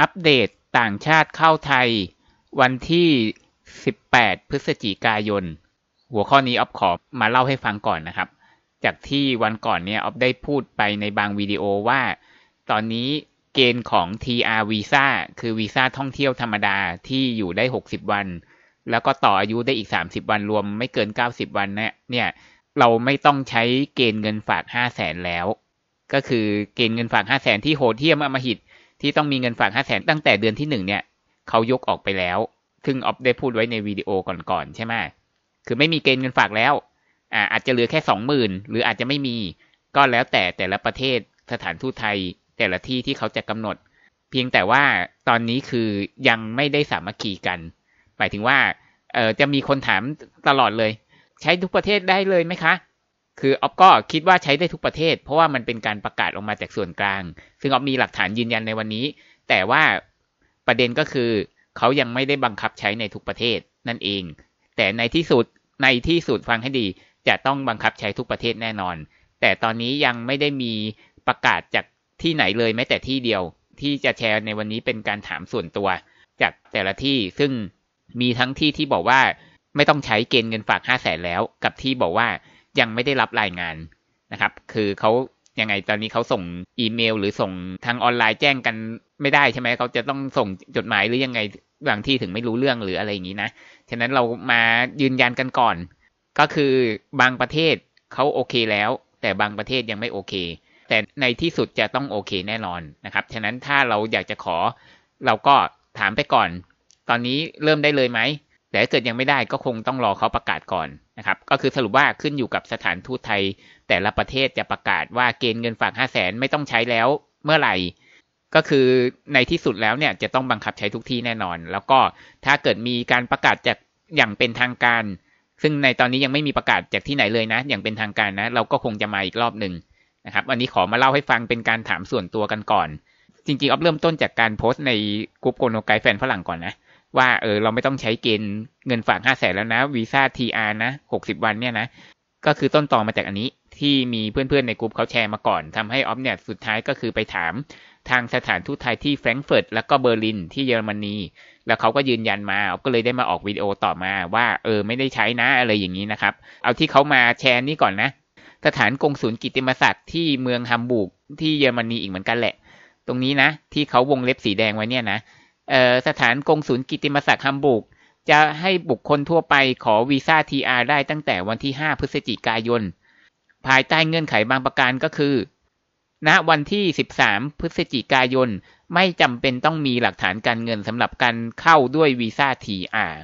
อัปเดตต่างชาติเข้าไทยวันที่ 18 พฤศจิกายน หัวข้อนี้ออฟขอมาเล่าให้ฟังก่อนนะครับ จากที่วันก่อนเนี่ยออฟได้พูดไปในบางวิดีโอว่า ตอนนี้เกณฑ์ของ TR Visa คือวีซ่าท่องเที่ยวธรรมดาที่อยู่ได้ 60 วัน แล้วก็ต่ออายุได้อีก 30 วันรวมไม่เกิน 90 วันเนี่ยเราไม่ต้องใช้เกณฑ์เงินฝาก 5 0 0แสนแล้วก็คือเกณฑ์เงินฝาก5 0 0แสนที่โหดเที่ยมอมหิตที่ต้องมีเงินฝากห้าแสนตั้งแต่เดือนที่หนึ่งเนี่ย เขายกออกไปแล้ว ซึ่งออฟได้พูดไว้ในวิดีโอก่อนๆ ใช่ไหมคือไม่มีเกณฑ์เงินฝากแล้ว อ่า อาจจะเหลือแค่สองหมื่นหรืออาจจะไม่มี ก็แล้วแต่แต่ละประเทศสถานทูตไทย แต่ละที่ที่เขาจะกำหนด เพียงแต่ว่าตอนนี้คือยังไม่ได้สามัคคีกัน หมายถึงว่า เออจะมีคนถามตลอดเลย ใช้ทุกประเทศได้เลยไหมคะคืออ๊อฟก็คิดว่าใช้ได้ทุกประเทศ เพราะว่ามันเป็นการประกาศออกมาจากส่วนกลาง ซึ่งอ๊อฟมีหลักฐานยืนยันในวันนี้ แต่ว่าประเด็นก็คือเขายังไม่ได้บังคับใช้ในทุกประเทศนั่นเอง แต่ในที่สุด ในที่สุดฟังให้ดีจะต้องบังคับใช้ทุกประเทศแน่นอน แต่ตอนนี้ยังไม่ได้มีประกาศจากที่ไหนเลยแม้แต่ที่เดียวที่จะแชร์ในวันนี้เป็นการถามส่วนตัว จากแต่ละที่ซึ่งมีทั้งที่ที่บอกว่าไม่ต้องใช้เกณฑ์เงินฝาก5้าแสนแล้วกับที่บอกว่ายังไม่ได้รับรายงานนะครับ คือเขายังไงตอนนี้เขาส่งอีเมล หรือส่งทางออนไลน์แจ้งกัน ไม่ได้ใช่ไหมเขาจะต้องส่งจดหมายหรือยังไงบางที่ถึงไม่รู้เรื่องหรืออะไรอย่างนี้นะ ฉะนั้นเรามายืนยันกันก่อน ก็คือบางประเทศเขาโอเคแล้ว แต่บางประเทศยังไม่โอเค แต่ในที่สุดจะต้องโอเคแน่นอนนะครับ ฉะนั้นถ้าเราอยากจะขอเราก็ถามไปก่อน ตอนนี้เริ่มได้เลยไหมแต่ถ้าเกิดยังไม่ได้ก็คงต้องรอเขาประกาศก่อนนะครับก็คือสรุปว่าขึ้นอยู่กับสถานทูตไทย แต่ละประเทศจะประกาศว่าเกณฑ์เงินฝาก 5 0 0แสนไม่ต้องใช้แล้วเมื่อไหร่ก็คือในที่สุดแล้วเนี่ย จะต้องบังคับใช้ทุกที่แน่นอน แล้วก็ถ้าเกิดมีการประกาศจากอย่างเป็นทางการ ซึ่งในตอนนี้ยังไม่มีประกาศจากที่ไหนเลยนะ อย่างเป็นทางการนะเราก็คงจะมาอีกรอบหนึ่งนะครับวันนี้ขอมาเล่าให้ฟังเป็นการถามส่วนตัวกันก่อนจริงๆออฟเริ่มต้นจากการโพสต์ในกลุ่มโกโนไกแฟนฝรั่งก่อนนะว่าเออเราไม่ต้องใช้เกณฑ์เงินฝากห้าแสนแล้วนะวีซ่าทีอาร์นะหกสิบวันเนี่ยนะก็คือต้นตอมาจากอันนี้ที่มีเพื่อนๆ ในกลุ่มเขาแชร์มาก่อนทำให้ออฟเนี่ยสุดท้ายก็คือไปถามทางสถานทูตไทยที่แฟรงก์เฟิร์ตแล้วก็เบอร์ลิน ที่เยอรมนี แล้วเขาก็ยืนยันมาออก็เลยได้มาออกวิดีโอต่อมาว่าเออไม่ได้ใช้นะอะไรอย่างนี้นะครับ เอาที่เขามาแชร์นี่ก่อนนะ สถานกงศูนย์กิติมศักดิ์ ที่เมืองฮัมบูร์กที่เยอรมนีอีกเหมือนกันแหละ ตรงนี้นะ ที่เขาวงเล็บสีแดงไว้เนี่ยนะสถานกงศูนย์กิติมศักดิ์ฮัมบูกจะให้บุคคลทั่วไปขอวีซ่า TR ได้ตั้งแต่วันที่ 5 พฤศจิกายน ภายใต้เงื่อนไขบางประการก็คือ ณวันที่ 13 พฤศจิกายน ไม่จำเป็นต้องมีหลักฐานการเงินสำหรับการเข้าด้วยวีซ่า TR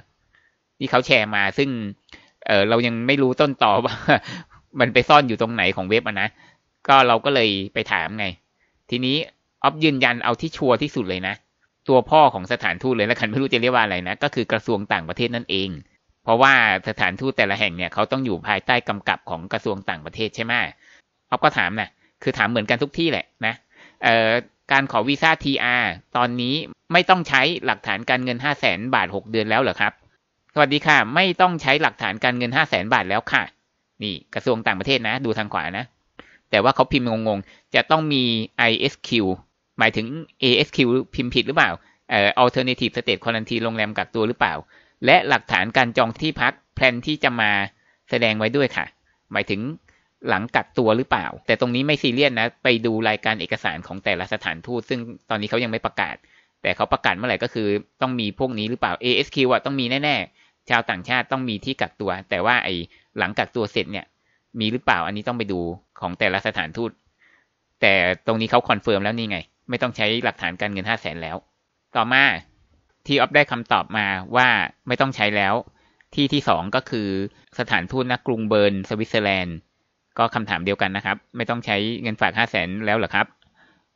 นี่เขาแชร์มาซึ่งเเรายังไม่รู้ต้นตอว่า มันไปซ่อนอยู่ตรงไหนของเว็บนะก็เราก็เลยไปถามไง ทีนี้ออฟยืนยันเอาที่ชัวร์ที่สุดเลยนะตัวพ่อของสถานทูตเลยแล้วกันไม่รู้จะเรียกว่าอะไรนะก็คือกระทรวงต่างประเทศนั่นเอง เพราะว่าสถานทูตแต่ละแห่งเนี่ยเขาต้องอยู่ภายใต้กำกับของกระทรวงต่างประเทศใช่ไหมเขาก็ถามนะคือถามเหมือนกันทุกที่แหละนะเอ่อการขอวีซ่า TR ตอนนี้ไม่ต้องใช้หลักฐานการเงิน 5 0 0แสนบาท 6 เดือนแล้วเหรอครับ สวัสดีค่ะไม่ต้องใช้หลักฐานการเงิน 5 0 0แสนบาทแล้วค่ะ นี่กระทรวงต่างประเทศนะ ดูทางขวานะ แต่ว่าเขาพิมพ์งงๆจะต้องมี ISQ หมายถึง ASQ พิมพ์ผิดหรือเปล่าเอ่อ alternative state quarantine โรงแรมกักตัวหรือเปล่า และหลักฐานการจองที่พักแพลนที่จะมาแสดงไว้ด้วยค่ะ หมายถึงหลังกักตัวหรือเปล่า แต่ตรงนี้ไม่ซีเรียสนนะ ไปดูรายการเอกสารของแต่ละสถานทูต ซึ่งตอนนี้เขายังไม่ประกาศ แต่เขาประกาศเมื่อไหร่ก็คือต้องมีพวกนี้หรือเปล่า ASQ ว่ะต้องมีแน่ๆชาวต่างชาติต้องมีที่กักตัว แต่ว่าไอ้หลังกักตัวเสร็จเนี่ย มีหรือเปล่า อันนี้ต้องไปดูของแต่ละสถานทูต แต่ตรงนี้เขาคอนเฟิร์มแล้วนี่ไงไม่ต้องใช้หลักฐานการเงินห้าแสนแล้ว ต่อมาที่ออฟได้คำตอบมาว่าไม่ต้องใช้แล้ว ที่ที่สองก็คือสถานทูตณกรุงเบิร์นสวิตเซอร์แลนด์ก็คำถามเดียวกันนะครับ ไม่ต้องใช้เงินฝากห้าแสนแล้วหรอครับ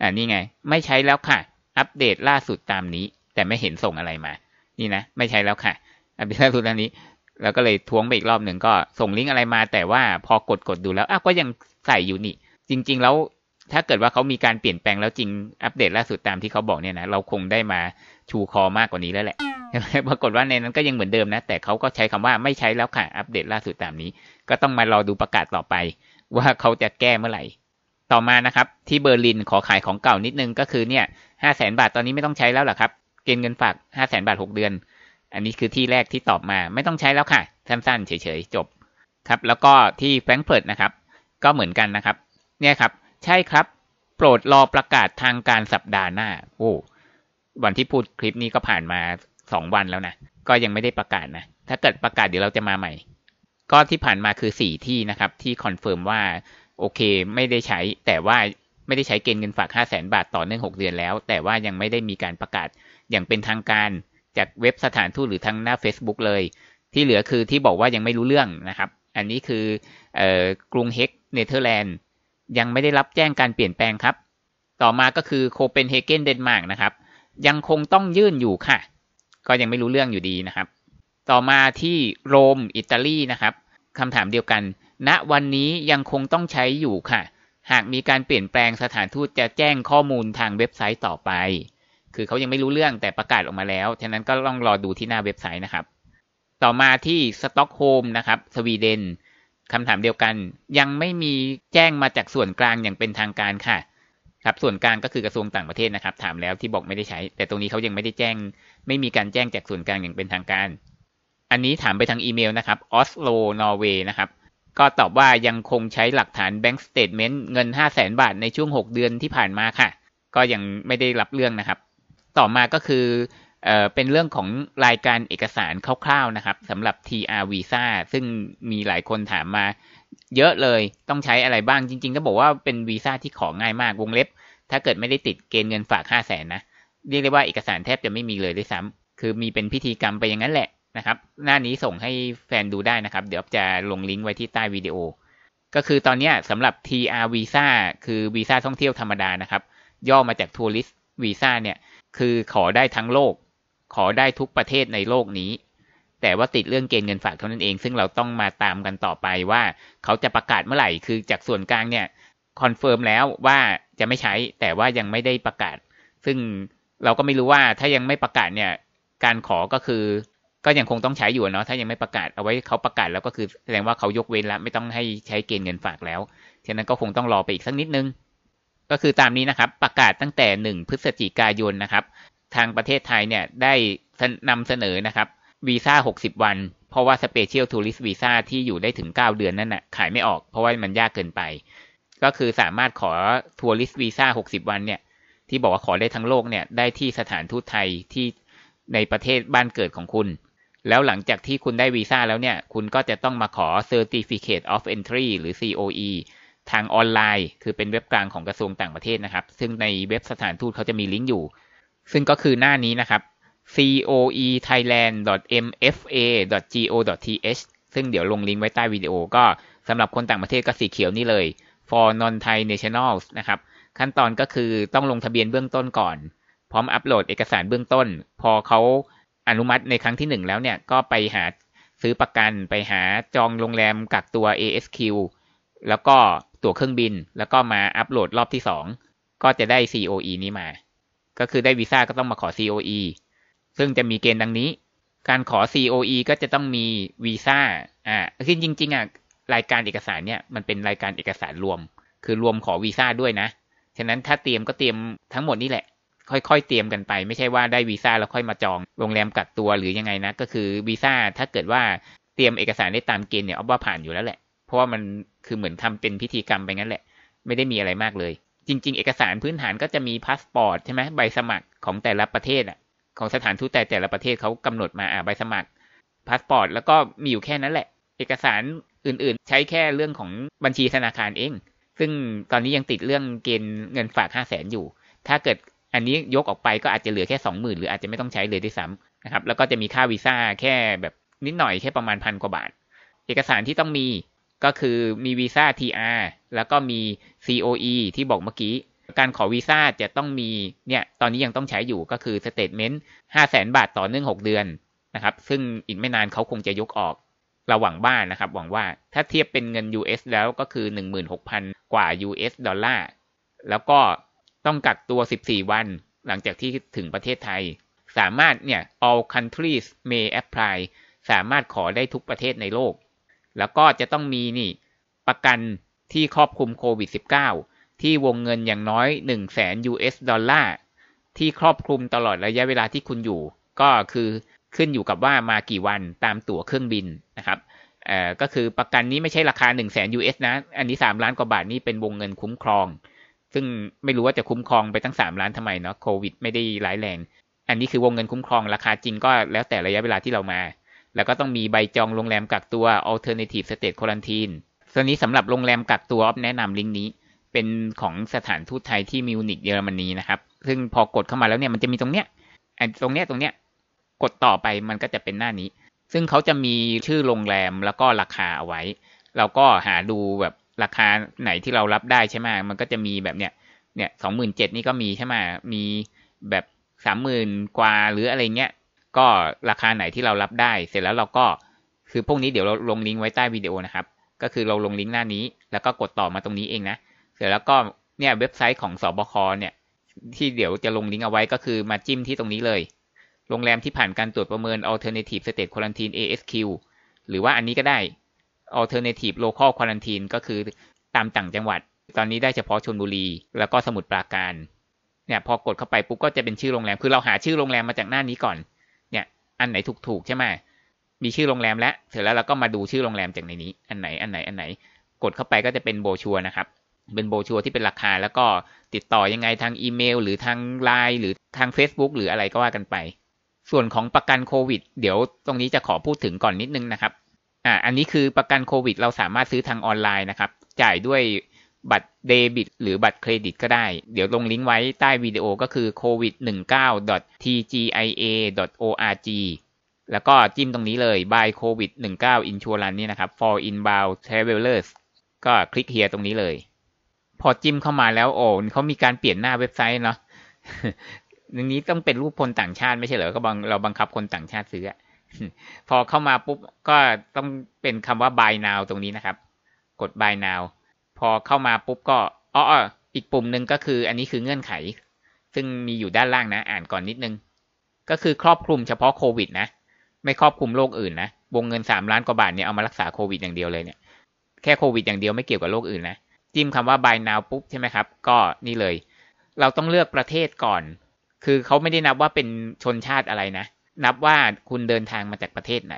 อ่านี่ไง ไม่ใช้แล้วค่ะ อัปเดตล่าสุดตามนี้ แต่ไม่เห็นส่งอะไรมา นี่นะไม่ใช้แล้วค่ะอัปเดตล่าสุดตามนี้ แล้วก็เลยทวงไปอีกรอบหนึ่งก็ ส่งลิงก์อะไรมา แต่ว่าพอกดกดดูแล้วอ้าวก็ยังใส่อยู่นี่จริง ๆแล้วถ้าเกิดว่าเขามีการเปลี่ยนแปลงแล้วจริงอัปเดตล่าสุดตามที่เขาบอกเนี่ยนะเราคงได้มาชูคอ มากกว่านี้แล้วแหละปรากฏว่าในนั้นก็ยังเหมือนเดิมนะ แต่เขาก็ใช้คำว่าไม่ใช้แล้วค่ะ อัปเดตล่าสุดตามนี้ ก็ต้องมารอดูประกาศต่อไปว่าเขาจะแก้เมื่อไหร่ ต่อมานะครับที่เบอร์ลินขอขายของเก่านิดนึงก็คือเนี่ยห้าแสนบาทตอนนี้ไม่ต้องใช้แล้วหรอครับเกณฑ์เงินฝากห้าแสนบาทหกเดือน อันนี้คือที่แรกที่ตอบมา ไม่ต้องใช้แล้วค่ะสั้นๆเฉยๆจบครับ แล้วก็ที่แฟรงก์เฟิร์ตนะครับก็เหมือนกันนะครับ เนี่ยครับใช่ครับ โปรดรอประกาศทางการสัปดาห์หน้า โอ้วันที่พูดคลิปนี้ก็ผ่านมาสองวันแล้วนะ ก็ยังไม่ได้ประกาศนะ ถ้าเกิดประกาศเดี๋ยวเราจะมาใหม่ ก็ที่ผ่านมาคือสี่ที่นะครับที่คอนเฟิร์มว่าโอเคไม่ได้ใช้ แต่ว่าไม่ได้ใช้เกณฑ์เงินฝาก5 0 0แสนบาทต่อเนื่อง6เดือนแล้ว แต่ว่ายังไม่ได้มีการประกาศอย่างเป็นทางการจากเว็บสถานทูตหรือทางหน้า Facebook เลย ที่เหลือคือที่บอกว่ายังไม่รู้เรื่องนะครับ อันนี้คืออกรุงเฮกเนเธอร์แลนด์ยังไม่ได้รับแจ้งการเปลี่ยนแปลงครับ ต่อมาก็คือโคเปนเฮเกนเดนมาร์กนะครับ ยังคงต้องยื่นอยู่ค่ะ ก็ยังไม่รู้เรื่องอยู่ดีนะครับ ต่อมาที่โรมอิตาลีนะครับคำถามเดียวกัน ณ วันนี้ยังคงต้องใช้อยู่ค่ะ หากมีการเปลี่ยนแปลงสถานทูตจะแจ้งข้อมูลทางเว็บไซต์ต่อไป คือเขายังไม่รู้เรื่องแต่ประกาศออกมาแล้ว ฉะนั้นก็ต้องรอดูที่หน้าเว็บไซต์นะครับ ต่อมาที่สต็อกโฮล์มนะครับสวีเดนคำถามเดียวกัน ยังไม่มีแจ้งมาจากส่วนกลางอย่างเป็นทางการค่ะ ครับส่วนกลางก็คือกระทรวงต่างประเทศนะครับ ถามแล้วที่บอกไม่ได้ใช้ แต่ตรงนี้เขายังไม่ได้แจ้ง ไม่มีการแจ้งจากส่วนกลางอย่างเป็นทางการ อันนี้ถามไปทางอีเมลนะครับออสโล นอร์เวย์นะครับก็ตอบว่ายังคงใช้หลักฐานแบงก์สเตทเมนต์เงิน5 0 0แสนบาทในช่วง6เดือนที่ผ่านมาค่ะ ก็ยังไม่ได้รับเรื่องนะครับ ต่อมาก็คือเป็นเรื่องของรายการเอกสารคร่าวๆนะครับสำหรับ TR Visa ซึ่งมีหลายคนถามมาเยอะเลยต้องใช้อะไรบ้างจริงๆก็บอกว่าเป็นวีซ่าที่ของ่ายมากวงเล็บ ถ้าเกิดไม่ได้ติดเกณฑ์เงินฝาก5 0 0แสนนะ เรียกได้ว่าเอกสารแทบจะไม่มีเลยด้วยซ้ำคือมีเป็นพิธีกรรมไปอย่างนั้นแหละนะครับ หน้านี้ส่งให้แฟนดูได้นะครับ เดี๋ยวจะลงลิงก์ไว้ที่ใต้วิดีโอ ก็คือตอนนี้สำหรับ TR Visa คือวีซ่าท่องเที่ยวธรรมดานะครับย่อมาจาก Tourist Visa เนี่ยคือขอได้ทั้งโลกขอได้ทุกประเทศในโลกนี้ แต่ว่าติดเรื่องเกณฑ์เงินฝากเท่านั้นเอง ซึ่งเราต้องมาตามกันต่อไปว่าเขาจะประกาศเมื่อไหร่ คือจากส่วนกลางเนี่ยคอนเฟิร์มแล้วว่าจะไม่ใช้ แต่ว่ายังไม่ได้ประกาศ ซึ่งเราก็ไม่รู้ว่าถ้ายังไม่ประกาศเนี่ย การขอ ก็คือ ก็ยังคงต้องใช้อยู่เนาะ ถ้ายังไม่ประกาศเอาไว้เขาประกาศแล้วก็คือแสดงว่าเขายกเว้นละไม่ต้องให้ใช้เกณฑ์เงินฝากแล้วฉะนั้นก็คงต้องรอไปอีกสักนิดนึง ก็คือตามนี้นะครับ ประกาศตั้งแต่ 1 พฤศจิกายนนะครับทางประเทศไทยเนี่ยได้นำเสนอนะครับวีซ่า60 วัน เพราะว่า สเปเชียลทัวริสต์วีซ่าที่อยู่ได้ถึง 9 เดือนนั่นนะ่ะ ขายไม่ออกเพราะว่ามันยากเกินไป ก็คือสามารถขอทัวริสต์วีซ่า60 วันเนี่ย ที่บอกว่าขอได้ทั้งโลกเนี่ยได้ที่สถานทูตไทยที่ในประเทศบ้านเกิดของคุณ แล้วหลังจากที่คุณได้วีซ่าแล้วเนี่ยคุณก็จะต้องมาขอ Certificate of Entry หรือ COE ทางออนไลน์ คือเป็นเว็บกลางของกระทรวงต่างประเทศนะครับ ซึ่งในเว็บสถานทูตเขาจะมีลิงก์อยู่ซึ่งก็คือหน้านี้นะครับ coethailand.mfa.go.th ซึ่งเดี๋ยวลงลิงก์ไว้ใต้วิดีโอก็สำหรับคนต่างประเทศก็สีเขียวนี่เลย for non Thai nationals นะครับขั้นตอนก็คือต้องลงทะเบียนเบื้องต้นก่อน พร้อมอัปโหลดเอกสารเบื้องต้น พอเขาอนุมัติในครั้งที่หนึ่งแล้วเนี่ยก็ไปหาซื้อประกัน ไปหาจองโรงแรมกักตัว ASQ แล้วก็ตั๋วเครื่องบินแล้วก็มาอัปโหลดรอบที่สองก็จะได้ COE นี้มาก็คือได้วีซ่าก็ต้องมาขอ COE ซึ่งจะมีเกณฑ์ดังนี้ การขอ COE ก็จะต้องมีวีซ่า อ่าคือจริงๆ อ่ะ รายการเอกสารเนี่ยมันเป็นรายการเอกสารรวม คือรวมขอวีซ่าด้วยนะ ฉะนั้นถ้าเตรียมก็เตรียมทั้งหมดนี่แหละ ค่อยๆ เตรียมกันไป ไม่ใช่ว่าได้วีซ่าแล้วค่อยมาจอง โรงแรมกักตัวหรือยังไงนะ ก็คือวีซ่าถ้าเกิดว่าเตรียมเอกสารได้ตามเกณฑ์เนี่ยเอาว่าผ่านอยู่แล้วแหละ เพราะว่ามันคือเหมือนทำเป็นพิธีกรรมไปงั้นแหละ ไม่ได้มีอะไรมากเลยจริงๆ เอกสารพื้นฐานก็จะมีพาสปอร์ตใช่ไหมใบสมัครของแต่ละประเทศอ่ะของสถานทูตแต่แต่ละประเทศเขากำหนดมาอ่าใบสมัครพาสปอร์ตแล้วก็มีอยู่แค่นั้นแหละ เอกสารอื่นๆ ใช้แค่เรื่องของบัญชีธนาคารเอง ซึ่งตอนนี้ยังติดเรื่องเกณฑ์เงินฝากห้าแสนอยู่ ถ้าเกิดอันนี้ยกออกไปก็อาจจะเหลือแค่สองหมื่นหรืออาจจะไม่ต้องใช้เลยด้วยซ้ำนะครับแล้วก็จะมีค่าวีซ่าแค่แบบนิดหน่อยแค่ประมาณพันกว่าบาท เอกสารที่ต้องมีก็คือมีวีซ่า TR แล้วก็มี COE ที่บอกเมื่อกี้ การขอวีซ่าจะต้องมี เนี่ย ตอนนี้ยังต้องใช้อยู่ก็คือ สเตทเมนต์ห้าแสนบาทต่อเนื่องหกเดือน นะครับ ซึ่งอีกไม่นานเขาคงจะยกออก เราหวังบ้านนะครับ หวังว่าถ้าเทียบเป็นเงิน US แล้วก็คือ 16,000 กว่า US ดอลลาร์ แล้วก็ต้องกักตัว 14 วัน หลังจากที่ถึงประเทศไทย สามารถ เนี่ย all countries may apply สามารถขอได้ทุกประเทศในโลกแล้วก็จะต้องมีนี่ประกันที่ครอบคลุมโควิด -19 ที่วงเงินอย่างน้อย1 0 0 0 0แสน US ดอลลาร์ที่ครอบคลุมตลอดระยะเวลาที่คุณอยู่ ก็คือขึ้นอยู่กับว่ามากี่วันตามตั๋วเครื่องบินนะครับเอ่อก็คือประกันนี้ไม่ใช่ราคา1 0 0 0 0แสน US นะ อันนี้ 3 ล้านกว่าบาทนี่เป็นวงเงินคุ้มครอง ซึ่งไม่รู้ว่าจะคุ้มครองไปตั้ง 3 ล้านทำไมเนาะโควิด ไม่ได้ร้ายแรงอันนี้คือวงเงินคุ้มครองราคาจริงก็แล้วแต่ระยะเวลาที่เรามาแล้วก็ต้องมีใบจองโรงแรมกักตัว alternative state quarantine ส่วนนี้สำหรับโรงแรมกักตัวแนะนำลิงก์นี้ เป็นของสถานทูตไทยที่มิวนิกเยอรมนีนะครับ ซึ่งพอกดเข้ามาแล้วเนี่ยมันจะมีตรงเนี้ยตรงเนี้ยตรงเนี้ยกดต่อไปมันก็จะเป็นหน้านี้ ซึ่งเขาจะมีชื่อโรงแรมแล้วก็ราคาเอาไว้ เราก็หาดูแบบราคาไหนที่เรารับได้ใช่ไหมมันก็จะมีแบบเนี้ยเนี่ยสองหมื่นเจ็ดนี่ก็มีใช่ไหมมีแบบสามหมื่นกว่าหรืออะไรเงี้ยก็ราคาไหนที่เรารับได้ เสร็จแล้วเราก็คือพวกนี้เดี๋ยวเราลงลิงก์ไว้ใต้วิดีโอนะครับ ก็คือเราลงลิงก์หน้านี้ แล้วก็กดต่อมาตรงนี้เองนะเสร็จแล้วก็เนี่ยเว็บไซต์ของสบคเนี่ย ที่เดี๋ยวจะลงลิงก์เอาไว้ก็คือมาจิ้มที่ตรงนี้เลย โรงแรมที่ผ่านการตรวจประเมิน alternative state quarantine ASQ หรือว่าอันนี้ก็ได้ alternative local quarantine ก็คือตามต่างจังหวัด ตอนนี้ได้เฉพาะชลบุรี แล้วก็สมุทรปราการเนี่ยพอกดเข้าไปปุ๊บก็จะเป็นชื่อโรงแรม คือเราหาชื่อโรงแรมมาจากหน้านี้ก่อนอันไหนถูกถูกใช่ไหมมีชื่อโรงแรมแล้วเสร็จแล้วเราก็มาดูชื่อโรงแรมจากในนี้ อันไหนอันไหนอันไหน กดเข้าไปก็จะเป็นโบชัวนะครับ เป็นโบชัวที่เป็นราคาแล้วก็ติดต่อยังไงทางอีเมล หรือทางไลน์หรือทาง Facebook หรืออะไรก็ว่ากันไป ส่วนของประกันโควิด เดี๋ยวตรงนี้จะขอพูดถึงก่อนนิดนึงนะครับอ่าอันนี้คือประกันโควิด เราสามารถซื้อทางออนไลน์นะครับ จ่ายด้วยบัตรเดบิตหรือบัตรเครดิต ก็ได้ เดี๋ยวลงลิงก์ไว้ใต้วิดีโอก็คือ covid19.tgia.org แล้วก็จิ้มตรงนี้เลย buy covid 19 insurance นี่นะครับ for inbound travelers ก็คลิก here ตรงนี้เลย พอจิ้มเข้ามาแล้ว โอ้เขามีการเปลี่ยนหน้าเว็บไซต์เนาะตรงนี้ต้องเป็นรูปคนต่างชาติ ไม่ใช่เหรอ ก็บังเราบังคับคนต่างชาติซื้อ พอเข้ามาปุ๊บ ก็ต้องเป็นคำว่า buy now ตรงนี้นะครับ กด buy now พอเข้ามาปุ๊บ ก็อ๋ออีกปุ่มหนึ่งก็คือ อันนี้คือเงื่อนไข ซึ่งมีอยู่ด้านล่างนะ อ่านก่อนนิดนึง ก็คือครอบคลุมเฉพาะโควิดนะไม่ครอบคลุมโรคอื่นนะ วงเงินสามล้านกว่าบาทเนี่ยเอามารักษาโควิดอย่างเดียวเลยเนี่ยแค่โควิดอย่างเดียวไม่เกี่ยวกับโรคอื่นนะ จิ้มคำว่า buy now ปุ๊บใช่ไหมครับ ก็นี่เลย เราต้องเลือกประเทศก่อน คือเขาไม่ได้นับว่าเป็นชนชาติอะไรนะ นับว่าคุณเดินทางมาจากประเทศไหน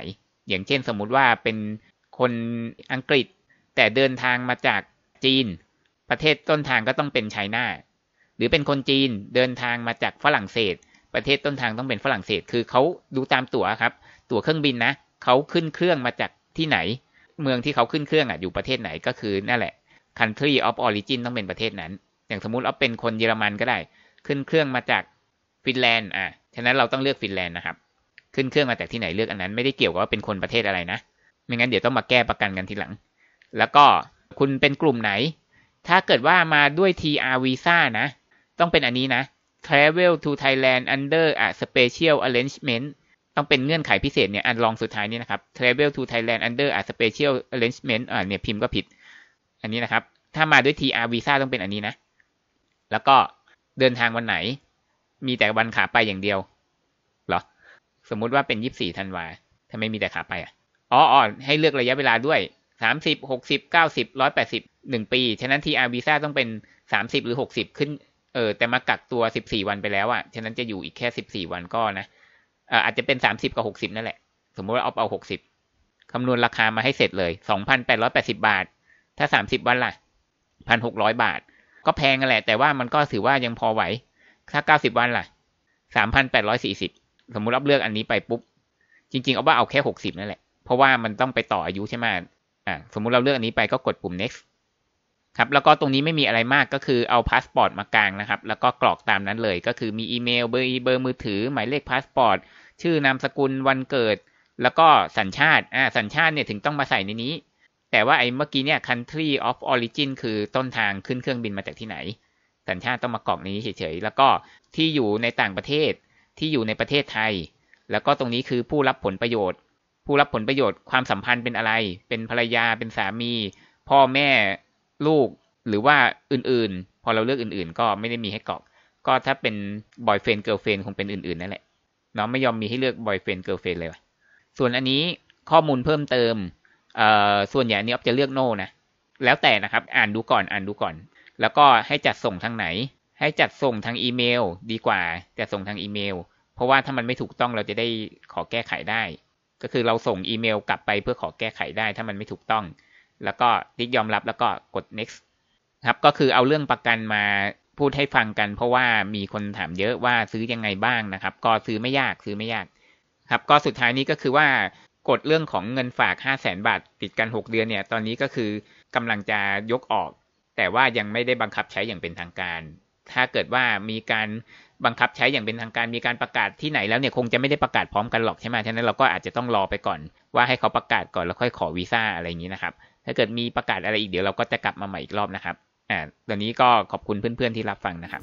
อย่างเช่น สมมุติว่าเป็นคนอังกฤษ แต่เดินทางมาจากจีนประเทศต้นทางก็ต้องเป็นไชน่าหรือเป็นคนจีนเดินทางมาจากฝรั่งเศส ประเทศต้นทางต้องเป็นฝรั่งเศส คือเขาดูตามตั๋วครับ ตั๋วเครื่องบินนะเขาขึ้นเครื่องมาจากที่ไหน เมืองที่เขาขึ้นเครื่องอ่ะอยู่ประเทศไหนก็คือนั่นแหละ country of origin ต้องเป็นประเทศนั้น อย่างสมมุติเราเป็นคนเยอรมันก็ได้ ขึ้นเครื่องมาจากฟินแลนด์อ่ะ ฉะนั้นเราต้องเลือกฟินแลนด์นะครับ ขึ้นเครื่องมาจากที่ไหนเลือกอันนั้น ไม่ได้เกี่ยวกับว่าเป็นคนประเทศอะไรนะไม่งั้นเดี๋ยวต้องมาแก้ประกันกันทีหลัง แล้วก็คุณเป็นกลุ่มไหน ถ้าเกิดว่ามาด้วย TR Visa นะ ต้องเป็นอันนี้นะ Travel to Thailand under a special arrangement ต้องเป็นเงื่อนไขพิเศษเนี่ย อันลองสุดท้ายนี่นะครับ Travel to Thailand under a special arrangement อ่าเนี่ยพิมพ์ก็ผิด อันนี้นะครับ ถ้ามาด้วย TR Visa ต้องเป็นอันนี้นะ แล้วก็เดินทางวันไหน มีแต่วันขาไปอย่างเดียว เหรอ สมมุติว่าเป็นยี่สิบสี่ธันวาทำไมมีแต่ขาไปอ่ะ อ๋ออให้เลือกระยะเวลาด้วยสามสิบหกสิบเก้าสิบร้อยแปดสิบหนึ่งปี ฉะนั้นทีอาร์วีซ่าต้องเป็นสามสิบหรือหกสิบขึ้น เออแต่มากักตัวสิบสี่วันไปแล้วอะ่ะฉะนั้นจะอยู่อีกแค่สิบสี่วันก็นะอาจจะเป็นสามสิบกับหกสิบนั่นแหละสมมติว่าเอาเอาหกสิบคำนวณราคามาให้เสร็จเลยสองพันแปดร้อยแปดสิบาท ถ้าสามสิบวันละ่ะพันหกร้อยบาท ก็แพงันแหละ แต่ว่ามันก็ถือว่ายังพอไหวถ้าเก้าสิบวันล่ะสามพันแปดร้อยสี่สิบสมมติรับเลือกอันนี้ไปปุ๊บจริงๆเอาว่าเอาแค่หกสิบนั่นแหละเพราะว่ามันต้องไปต่ออายุใช่ไหมอ่าสมมุติเราเลือกอันนี้ไปก็กดปุ่ม next ครับ แล้วก็ตรงนี้ไม่มีอะไรมากก็คือเอาพาสปอร์ตมากลางนะครับ แล้วก็กรอกตามนั้นเลยก็คือมีอีเมล เบอร์เบอร์มือถือ หมายเลขพาสปอร์ต ชื่อนามสกุลวันเกิด แล้วก็สัญชาติอ่าสัญชาติเนี่ยถึงต้องมาใส่ในนี้ แต่ว่า ไอ้เมื่อกี้เนี่ย country of origin คือต้นทางขึ้นเครื่องบินมาจากที่ไหน สัญชาติต้องมากรอกนี้เฉยๆแล้วก็ที่อยู่ในต่างประเทศที่อยู่ในประเทศไทย แล้วก็ตรงนี้คือผู้รับผลประโยชน์ผู้รับผลประโยชน์ความสัมพันธ์เป็นอะไร เป็นภรรยา เป็นสามี พ่อแม่ ลูก หรือว่าอื่นๆ พอเราเลือกอื่นๆ ก็ไม่ได้มีให้กรอก ก็ถ้าเป็นบอยเฟนเกิร์ลเฟนคงเป็นอื่นๆ นั่นแหละเนาะไม่ยอมมีให้เลือกบอยเฟนเกิร์ลเฟนเลยส่วนอันนี้ข้อมูลเพิ่มเติมเอ่อส่วนใหญ่นี้ออฟจะเลือกโน่นะ แล้วแต่นะครับ อ่านดูก่อน อ่านดูก่อน แล้วก็ให้จัดส่งทางไหน ให้จัดส่งทางอีเมลดีกว่า จะส่งทางอีเมล เพราะว่าถ้ามันไม่ถูกต้องเราจะได้ขอแก้ไขได้ก็คือเราส่งอีเมลกลับไปเพื่อขอแก้ไขได้ถ้ามันไม่ถูกต้อง แล้วก็ติ๊กยอมรับแล้วก็กด next ครับก็คือเอาเรื่องประกันมาพูดให้ฟังกันเพราะว่ามีคนถามเยอะว่าซื้อยังไงบ้างนะครับ ก็ซื้อไม่ยากซื้อไม่ยากครับก็สุดท้ายนี้ก็คือว่ากดเรื่องของเงินฝาก 5 0 0แสนบาทติดกัน 6 เดือนเนี่ย ตอนนี้ก็คือกำลังจะยกออก แต่ว่ายังไม่ได้บังคับใช้อย่างเป็นทางการถ้าเกิดว่ามีการบังคับใช้อย่างเป็นทางการมีการประกาศที่ไหนแล้วเนี่ยคงจะไม่ได้ประกาศพร้อมกันหรอกใช่ไหมฉะนั้นเราก็อาจจะต้องรอไปก่อนว่าให้เขาประกาศก่อนแล้วค่อยขอวีซ่าอะไรอย่างนี้นะครับ ถ้าเกิดมีประกาศอะไรอีกเดี๋ยวเราก็จะกลับมาใหม่อีกรอบนะครับ อ่า ตอนนี้ก็ขอบคุณเพื่อนๆที่รับฟังนะครับ